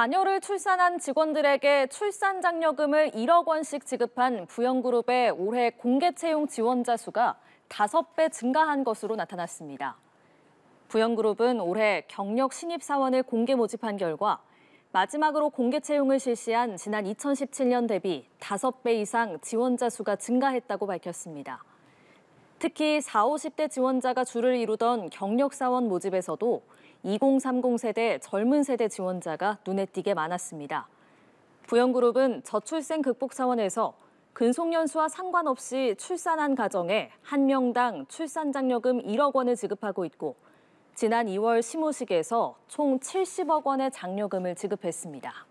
자녀를 출산한 직원들에게 출산 장려금을 1억 원씩 지급한 부영그룹의 올해 공개 채용 지원자 수가 5배 증가한 것으로 나타났습니다. 부영그룹은 올해 경력 신입 사원을 공개 모집한 결과 마지막으로 공개 채용을 실시한 지난 2017년 대비 5배 이상 지원자 수가 증가했다고 밝혔습니다. 특히 40, 50대 지원자가 주를 이루던 경력사원 모집에서도 2030 세대 젊은 세대 지원자가 눈에 띄게 많았습니다. 부영그룹은 저출생 극복 사원에서 근속연수와 상관없이 출산한 가정에 한 명당 출산장려금 1억 원을 지급하고 있고 지난 2월 시무식에서 총 70억 원의 장려금을 지급했습니다.